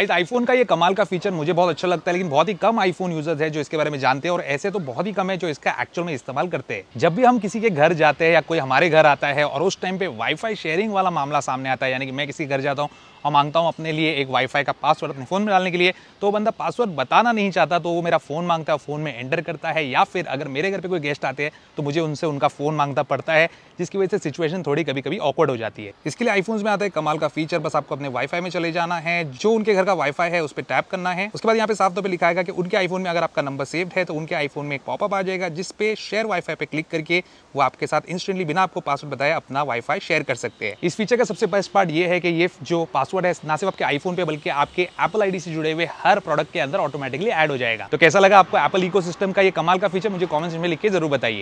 आई iPhone का ये कमाल का फीचर मुझे बहुत अच्छा लगता है लेकिन बहुत ही कम आईफोन यूजर्स है जो इसके बारे में जानते हैं और ऐसे तो बहुत ही कम है जो इसका एक्चुअल में इस्तेमाल करते हैं जब भी हम किसी के घर जाते हैं या कोई हमारे घर आता है और उस टाइम पे वाईफाई शेयरिंग वाला मामला सामने आता है यानी कि मैं किसी घर जाता हूँ और मांगता हूँ अपने लिए एक वाईफाई का पासवर्ड अपने फ़ोन में डालने के लिए तो बंदा पासवर्ड बताना नहीं चाहता तो वो मेरा फ़ोन मांगता है फ़ोन में एंटर करता है या फिर अगर मेरे घर पर कोई गेस्ट आते हैं तो मुझे उनसे उनका फ़ोन मांगता पड़ता है जिसकी वजह से सिचुएशन थोड़ी कभी कभी ऑकवर्ड हो जाती है इसके लिए आईफोन में आता है कमाल का फीचर बस आपको अपने वाईफाई में चले जाना है जो उनके घर का वाईफाई है उस पर टैप करना है उसके बाद यहाँ पे साफ तौर पर लिखा है कि उनके आईफोन में अगर आपका नंबर सेव्ड है तो उनके आईफोन में एक पॉपअप आ जाएगा जिसपे शेयर वाईफाई पे क्लिक करके वो आपके साथ इंस्टेंटली बिना आपको पासवर्ड बताया अपना वाईफाई शेयर कर सकते हैं इस फीचर का सबसे बेस्ट पार्ट ये है कि ये जो पासवर्ड है ना सिर्फ आपके आईफोन पे बल्कि आपके एपल आईडी से जुड़े हुए हर प्रोडक्ट के अंदर ऑटोमेटिकली एड हो जाएगा तो कैसा लगा आपको एपल इको का ये कमाल का फीचर मुझे कॉमेंट में लिख के जरूर बताइए